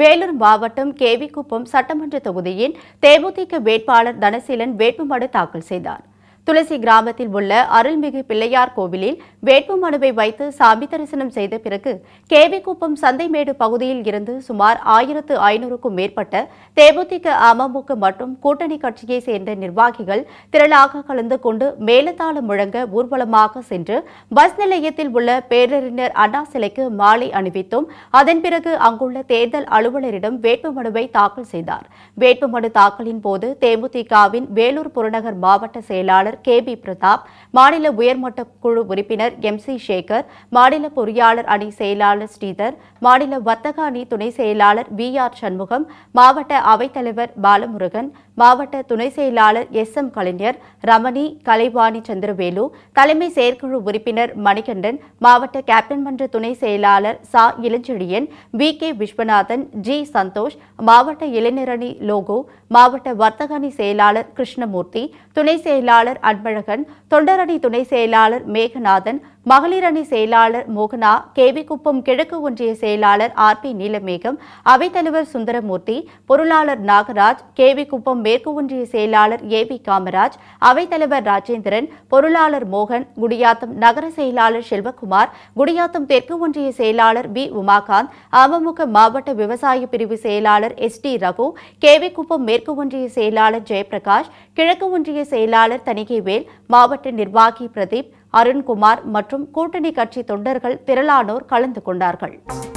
வேலூர் மாவட்டம் கேவிக்குப்பம் சட்டமன்ற தொகுதியின் தேமுதிக வேட்பாளர் தனசீலன் வேட்புமனு தாக்கல் செய்தார் துளசி கிராமத்தில் உள்ள அருள்மிகு பிள்ளையார் கோவிலில் வேட்பு மனுவை வைத்து சாமி தரிசனம் செய்த பிறகு கேவிக்குப்பம் சந்தைமேடு பகுதியில் இருந்து சுமார் ஆயிரத்து ஐநூறுக்கும் மேற்பட்ட தேமுதிக அமமுக மற்றும் கூட்டணி கட்சியை சேர்ந்த நிர்வாகிகள் திரளாக கலந்து கொண்டு மேலதாளம் முழங்க ஊர்வலமாக சென்று பஸ் நிலையத்தில் உள்ள பேரறிஞர் அண்ணா சிலைக்கு மாலை அணிவித்தும் அதன் பிறகு அங்குள்ள தேர்தல் அலுவலரிடம் வேட்பு மனுவை தாக்கல் செய்தார் வேட்புமனு தாக்கலின் போது தேமுதிகவின் வேலூர் புறநகர் மாவட்ட செயலாளர் கே பி பிரதாப் மாநில உயர்மட்ட குழு உறுப்பினர் எம் சி சேகர் மாநில பொறியாளர் அணி செயலாளர் ஸ்ரீதர் மாநில வர்த்தக அணி துணை செயலாளர் வி ஆர் சண்முகம் மாவட்ட அவைத்தலைவர் பாலமுருகன் மாவட்ட துணை செயலாளர் எஸ் எம் கலைஞர் ரமணி கலைவாணி சந்திரவேலு தலைமை செயற்குழு உறுப்பினர் மணிகண்டன் மாவட்ட கேப்டன் மன்ற துணை செயலாளர் சா Ilanchezhiyan V K Viswanathan G Santhosh மாவட்ட இளைஞரணி லோகோ மாவட்ட வர்த்தக அணி செயலாளர் கிருஷ்ணமூர்த்தி துணை செயலாளர் அன்பழகன் தொண்டரணி துணை செயலாளர் மேகநாதன் மகளிர் அணி செயலாளர் மோகனா கேவிக்குப்பம் கிழக்கு ஒன்றிய செயலாளர் ஆர் பி நீலமேகம் அவைத்தலைவர் சுந்தரமூர்த்தி பொருளாளர் நாகராஜ் கேவிக்குப்பம் மேற்கு ஒன்றிய செயலாளர் ஏ பி காமராஜ் அவைத்தலைவர் ராஜேந்திரன் பொருளாளர் மோகன் குடியாத்தம் நகர செயலாளர் செல்வகுமார் குடியாத்தம் தெற்கு ஒன்றிய செயலாளர் வி உமாகாந்த் அமமுக மாவட்ட விவசாய பிரிவு செயலாளர் எஸ் டி ரகு கேவிக்குப்பம் மேற்கு ஒன்றிய செயலாளர் ஜெயபிரகாஷ் கிழக்கு ஒன்றிய செயலாளர் தணிகைவேல் மாவட்ட நிர்வாகி பிரதீப் அருண்குமார் மற்றும் கூட்டணி கட்சி தொண்டர்கள் திரளானோர் கலந்து கொண்டார்கள்